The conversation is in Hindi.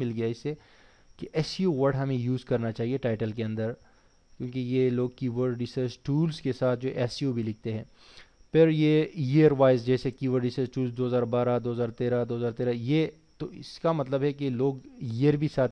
मिल गया इसे कि एस वर्ड हमें यूज़ करना चाहिए टाइटल के अंदर क्योंकि ये लोग कीवर्ड रिसर्च टूल्स के साथ जो एस भी लिखते हैं फिर ये ईयर वाइज जैसे कीवर्ड रिसर्च टूल्स 2012, 2013, 2013 ये तो इसका मतलब है कि लोग ईयर भी साथ